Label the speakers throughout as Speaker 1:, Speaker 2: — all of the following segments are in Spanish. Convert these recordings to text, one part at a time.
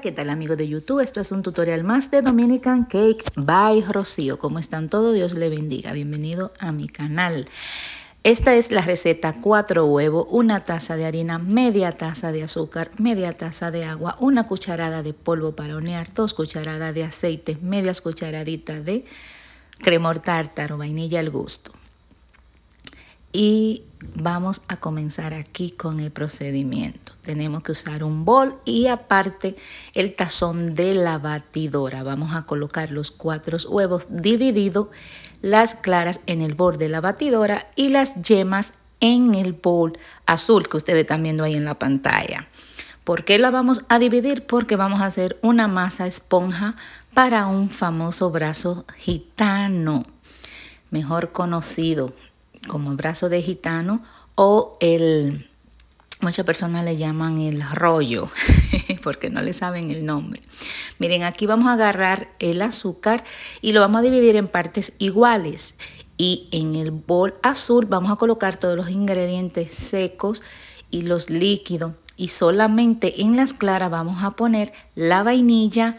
Speaker 1: ¿qué tal amigos de YouTube? Esto es un tutorial más de Dominican Cake by Rocío. ¿Cómo están todos? Dios le bendiga. Bienvenido a mi canal. Esta es la receta 4 huevos, una taza de harina, media taza de azúcar, media taza de agua, una cucharada de polvo para hornear, dos cucharadas de aceite, medias cucharaditas de cremor tártaro, vainilla al gusto y vamos a comenzar aquí con el procedimiento. Tenemos que usar un bol y aparte el tazón de la batidora. Vamos a colocar los cuatro huevos divididos, las claras en el borde de la batidora y las yemas en el bol azul que ustedes están viendo ahí en la pantalla. ¿Por qué la vamos a dividir? Porque vamos a hacer una masa esponja para un famoso brazo gitano, mejor conocido como el brazo de gitano o el, muchas personas le llaman el rollo, porque no le saben el nombre. Miren, aquí vamos a agarrar el azúcar y lo vamos a dividir en partes iguales. Y en el bol azul vamos a colocar todos los ingredientes secos y los líquidos. Y solamente en las claras vamos a poner la vainilla,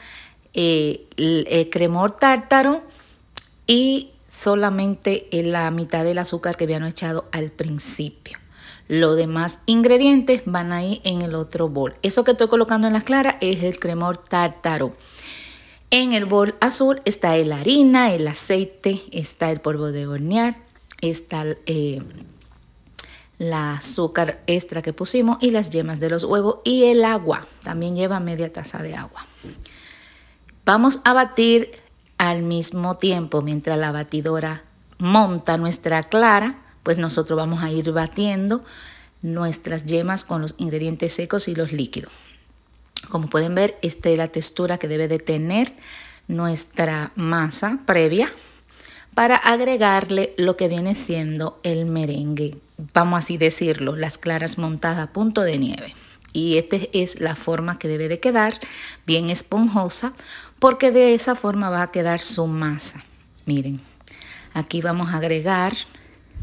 Speaker 1: eh, el, el cremor tártaro y solamente la mitad del azúcar que habíamos echado al principio. Los demás ingredientes van ahí en el otro bol. Eso que estoy colocando en las claras es el cremor tártaro. En el bol azul está la harina, el aceite, está el polvo de hornear, está el eh, azúcar extra que pusimos y las yemas de los huevos y el agua. También lleva media taza de agua. Vamos a batir al mismo tiempo, mientras la batidora monta nuestra clara, pues nosotros vamos a ir batiendo nuestras yemas con los ingredientes secos y los líquidos. Como pueden ver, esta es la textura que debe de tener nuestra masa previa para agregarle lo que viene siendo el merengue, vamos así decirlo, las claras montadas a punto de nieve y esta es la forma que debe de quedar, bien esponjosa, porque de esa forma va a quedar su masa. Miren, aquí vamos a agregar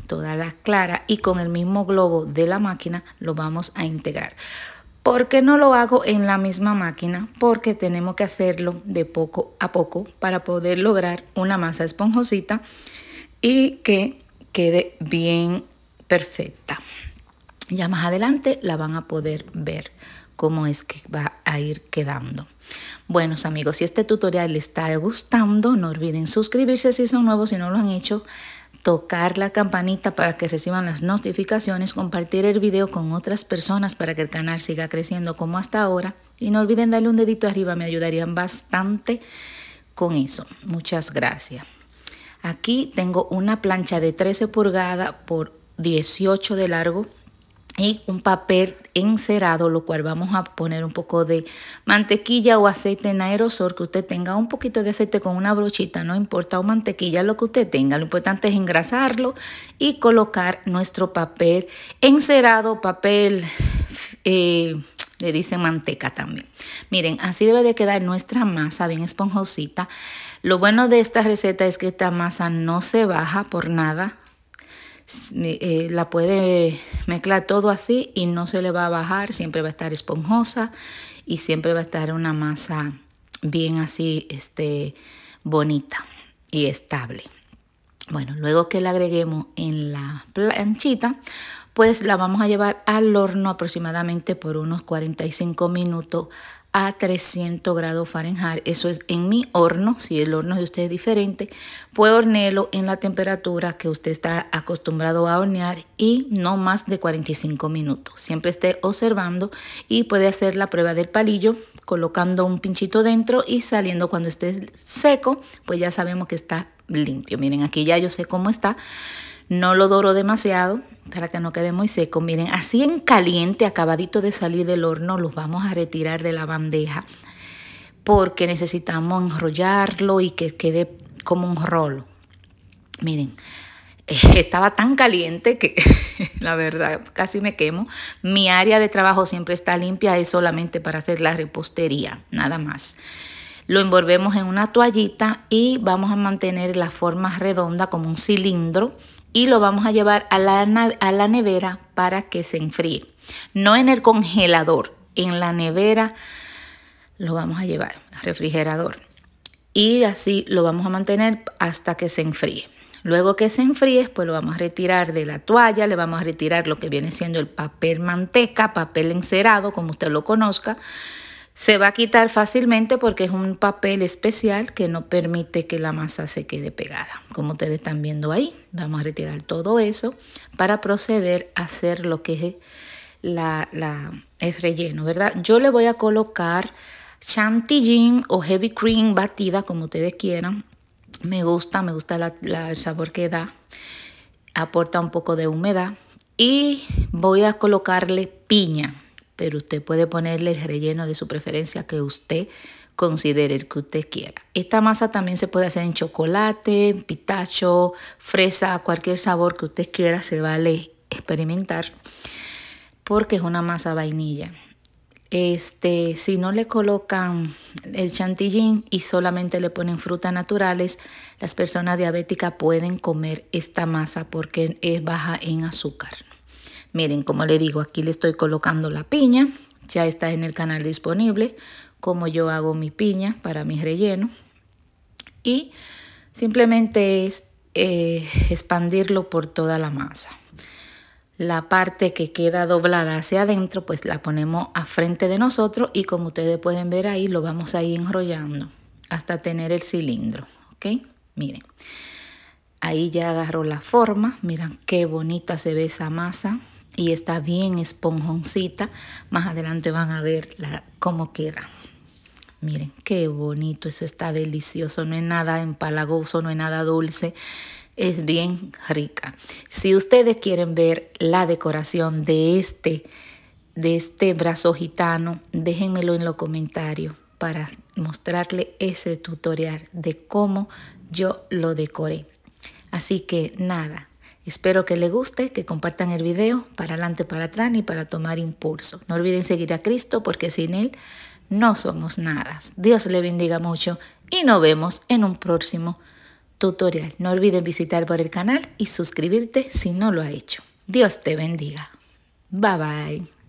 Speaker 1: toda la clara y con el mismo globo de la máquina lo vamos a integrar. ¿Por qué no lo hago en la misma máquina? Porque tenemos que hacerlo de poco a poco para poder lograr una masa esponjosita y que quede bien perfecta. Ya más adelante la van a poder ver cómo es que va a ir quedando. Buenos amigos, si este tutorial les está gustando, no olviden suscribirse si son nuevos, y no lo han hecho, tocar la campanita para que reciban las notificaciones, compartir el video con otras personas para que el canal siga creciendo como hasta ahora y no olviden darle un dedito arriba, me ayudarían bastante con eso. Muchas gracias. Aquí tengo una plancha de 13 pulgadas por 18 de largo y un papel encerado, lo cual vamos a poner un poco de mantequilla o aceite en aerosol, que usted tenga un poquito de aceite con una brochita, no importa, o mantequilla, lo que usted tenga, lo importante es engrasarlo y colocar nuestro papel encerado, papel, eh, le dicen manteca también. Miren, así debe de quedar nuestra masa bien esponjosita. Lo bueno de esta receta es que esta masa no se baja por nada, eh, la puede mezclar todo así y no se le va a bajar, siempre va a estar esponjosa y siempre va a estar una masa bien así, este, bonita y estable. Bueno, luego que la agreguemos en la planchita, pues la vamos a llevar al horno aproximadamente por unos 45 minutos a 300 grados Fahrenheit. Eso es en mi horno, si el horno de usted es diferente, puede hornearlo en la temperatura que usted está acostumbrado a hornear y no más de 45 minutos. Siempre esté observando y puede hacer la prueba del palillo colocando un pinchito dentro y saliendo cuando esté seco, pues ya sabemos que está limpio. Miren, aquí ya yo sé cómo está. No lo doro demasiado para que no quede muy seco. Miren, así en caliente, acabadito de salir del horno, los vamos a retirar de la bandeja porque necesitamos enrollarlo y que quede como un rolo. Miren, estaba tan caliente que la verdad casi me quemo. Mi área de trabajo siempre está limpia, es solamente para hacer la repostería, nada más. Lo envolvemos en una toallita y vamos a mantener la forma redonda como un cilindro y lo vamos a llevar a la, a la nevera para que se enfríe. No en el congelador, en la nevera lo vamos a llevar al refrigerador. Y así lo vamos a mantener hasta que se enfríe. Luego que se enfríe, pues lo vamos a retirar de la toalla, le vamos a retirar lo que viene siendo el papel manteca, papel encerado, como usted lo conozca. Se va a quitar fácilmente porque es un papel especial que no permite que la masa se quede pegada. Como ustedes están viendo ahí, vamos a retirar todo eso para proceder a hacer lo que es la, el relleno, ¿verdad? Yo le voy a colocar chantilly o heavy cream batida, como ustedes quieran. Me gusta, me gusta el sabor que da. Aporta un poco de humedad. Y voy a colocarle piña pero usted puede ponerle el relleno de su preferencia que usted considere que usted quiera. Esta masa también se puede hacer en chocolate, pitacho, fresa, cualquier sabor que usted quiera, se vale experimentar, porque es una masa vainilla. Este, si no le colocan el chantillín y solamente le ponen frutas naturales, las personas diabéticas pueden comer esta masa porque es baja en azúcar. Miren, como le digo, aquí le estoy colocando la piña. Ya está en el canal disponible cómo yo hago mi piña para mi relleno. Y simplemente es eh, expandirlo por toda la masa. La parte que queda doblada hacia adentro, pues la ponemos a frente de nosotros y como ustedes pueden ver ahí, lo vamos a ir enrollando hasta tener el cilindro, ¿ok? Miren, ahí ya agarró la forma, miren qué bonita se ve esa masa, y está bien esponjoncita. Más adelante van a ver cómo queda. Miren, qué bonito, eso está delicioso, no es nada empalagoso, no es nada dulce, es bien rica. Si ustedes quieren ver la decoración de este, de este brazo gitano, déjenmelo en los comentarios para mostrarle ese tutorial de cómo yo lo decoré. Así que nada, Espero que le guste, que compartan el video para adelante, para atrás y para tomar impulso. No olviden seguir a Cristo porque sin Él no somos nada. Dios le bendiga mucho y nos vemos en un próximo tutorial. No olviden visitar por el canal y suscribirte si no lo ha hecho. Dios te bendiga. Bye bye.